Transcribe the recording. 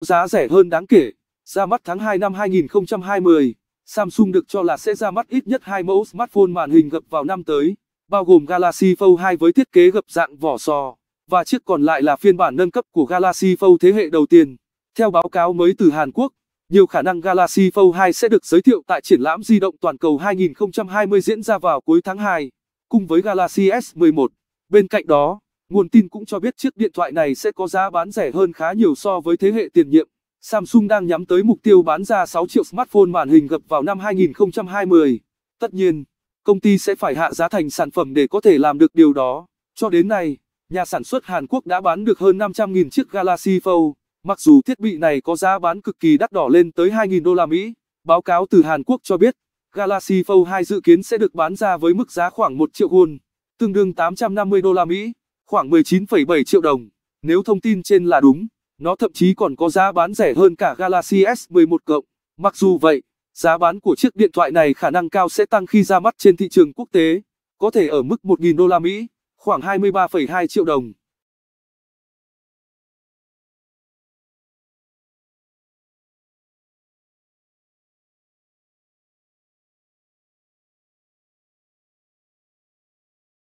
Giá rẻ hơn đáng kể, ra mắt tháng 2 năm 2020, Samsung được cho là sẽ ra mắt ít nhất hai mẫu smartphone màn hình gập vào năm tới, bao gồm Galaxy Fold 2 với thiết kế gập dạng vỏ sò, và chiếc còn lại là phiên bản nâng cấp của Galaxy Fold thế hệ đầu tiên. Theo báo cáo mới từ Hàn Quốc, nhiều khả năng Galaxy Fold 2 sẽ được giới thiệu tại triển lãm di động toàn cầu 2020 diễn ra vào cuối tháng 2, cùng với Galaxy S11. Bên cạnh đó, Nguồn tin cũng cho biết chiếc điện thoại này sẽ có giá bán rẻ hơn khá nhiều so với thế hệ tiền nhiệm. Samsung đang nhắm tới mục tiêu bán ra 6 triệu smartphone màn hình gập vào năm 2020. Tất nhiên, công ty sẽ phải hạ giá thành sản phẩm để có thể làm được điều đó. Cho đến nay, nhà sản xuất Hàn Quốc đã bán được hơn 500.000 chiếc Galaxy Fold, mặc dù thiết bị này có giá bán cực kỳ đắt đỏ lên tới 2.000 đô la Mỹ. Báo cáo từ Hàn Quốc cho biết, Galaxy Fold 2 dự kiến sẽ được bán ra với mức giá khoảng 1 triệu won, tương đương 850 đô la Mỹ khoảng 19,7 triệu đồng. Nếu thông tin trên là đúng, nó thậm chí còn có giá bán rẻ hơn cả Galaxy S11 cộng. Mặc dù vậy, giá bán của chiếc điện thoại này khả năng cao sẽ tăng khi ra mắt trên thị trường quốc tế, có thể ở mức 1.000 đô la Mỹ, khoảng 23,2 triệu đồng.